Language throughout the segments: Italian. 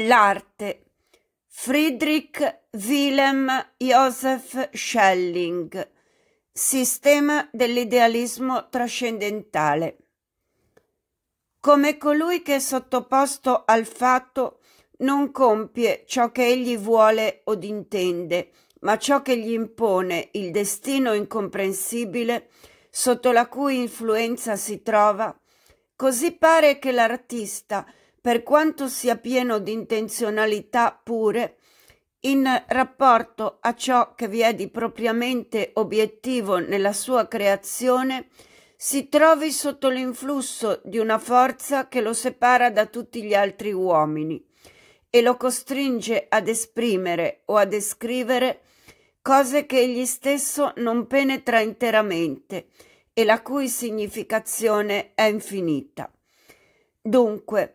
L'arte Friedrich Wilhelm Joseph Schelling Sistema dell'idealismo trascendentale Come colui che è sottoposto al fatto non compie ciò che egli vuole od intende, ma ciò che gli impone il destino incomprensibile sotto la cui influenza si trova, così pare che l'artista per quanto sia pieno di intenzionalità pure, in rapporto a ciò che vi è di propriamente obiettivo nella sua creazione, si trovi sotto l'influsso di una forza che lo separa da tutti gli altri uomini e lo costringe ad esprimere o a descrivere cose che egli stesso non penetra interamente e la cui significazione è infinita. Dunque,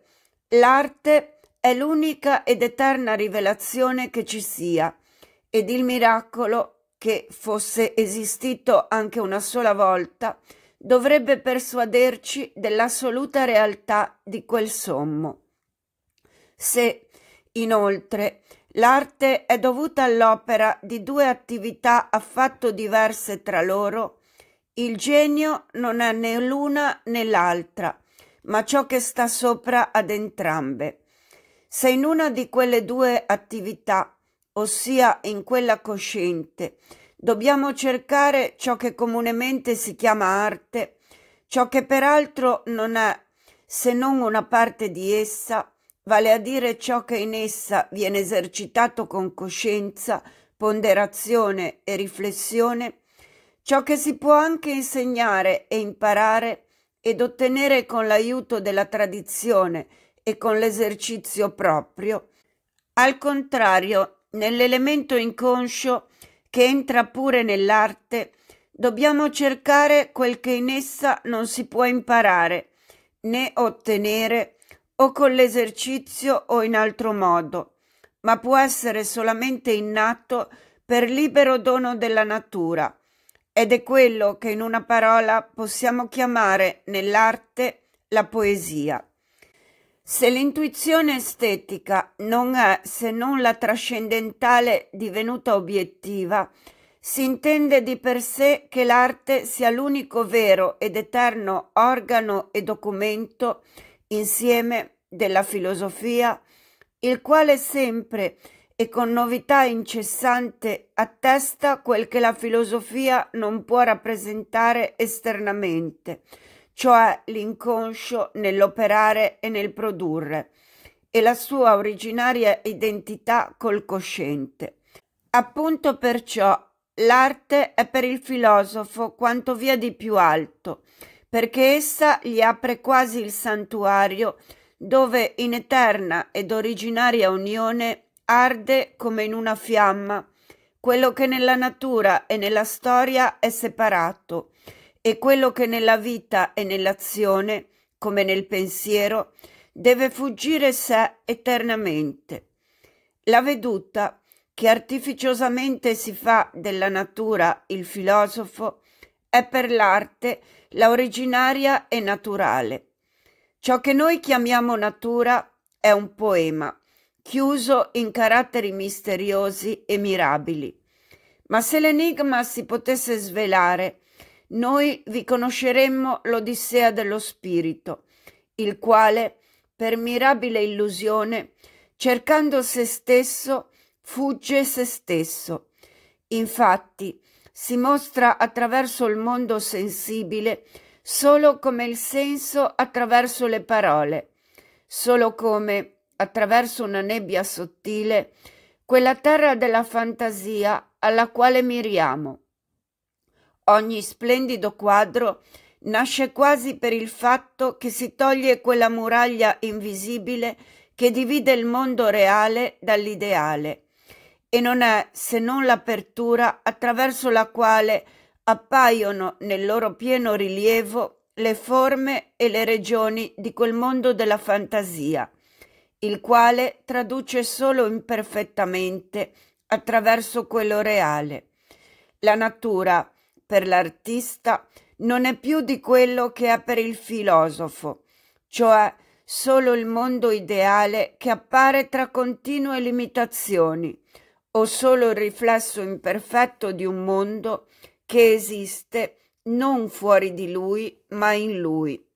L'arte è l'unica ed eterna rivelazione che ci sia ed il miracolo che fosse esistito anche una sola volta dovrebbe persuaderci dell'assoluta realtà di quel sommo. Se, inoltre, l'arte è dovuta all'opera di due attività affatto diverse tra loro, il genio non è né l'una né l'altra, ma ciò che sta sopra ad entrambe. Se in una di quelle due attività, ossia in quella cosciente, dobbiamo cercare ciò che comunemente si chiama arte, ciò che peraltro non è se non una parte di essa, vale a dire ciò che in essa viene esercitato con coscienza, ponderazione e riflessione, ciò che si può anche insegnare e imparare ed ottenere con l'aiuto della tradizione e con l'esercizio proprio, al contrario, nell'elemento inconscio che entra pure nell'arte, dobbiamo cercare quel che in essa non si può imparare, né ottenere o con l'esercizio o in altro modo, ma può essere solamente innato per libero dono della natura ed è quello che in una parola possiamo chiamare nell'arte la poesia. Se l'intuizione estetica non è se non la trascendentale divenuta obiettiva, si intende di per sé che l'arte sia l'unico vero ed eterno organo e documento insieme della filosofia, il quale sempre e con novità incessante attesta quel che la filosofia non può rappresentare esternamente, cioè l'inconscio nell'operare e nel produrre, e la sua originaria identità col cosciente. Appunto perciò l'arte è per il filosofo quanto via di più alto, perché essa gli apre quasi il santuario dove in eterna ed originaria unione arde come in una fiamma quello che nella natura e nella storia è separato e quello che nella vita e nell'azione, come nel pensiero, deve fuggire sé eternamente. La veduta che artificiosamente si fa della natura il filosofo è per l'arte la originaria e naturale. Ciò che noi chiamiamo natura è un poema chiuso in caratteri misteriosi e mirabili. Ma se l'enigma si potesse svelare, noi vi conosceremmo l'Odissea dello Spirito, il quale, per mirabile illusione, cercando se stesso, fugge se stesso. Infatti, si mostra attraverso il mondo sensibile solo come il senso attraverso le parole, solo come attraverso una nebbia sottile, quella terra della fantasia alla quale miriamo. Ogni splendido quadro nasce quasi per il fatto che si toglie quella muraglia invisibile che divide il mondo reale dall'ideale e non è se non l'apertura attraverso la quale appaiono nel loro pieno rilievo le forme e le regioni di quel mondo della fantasia il quale traduce solo imperfettamente attraverso quello reale. La natura, per l'artista, non è più di quello che è per il filosofo, cioè solo il mondo ideale che appare tra continue limitazioni, o solo il riflesso imperfetto di un mondo che esiste non fuori di lui, ma in lui.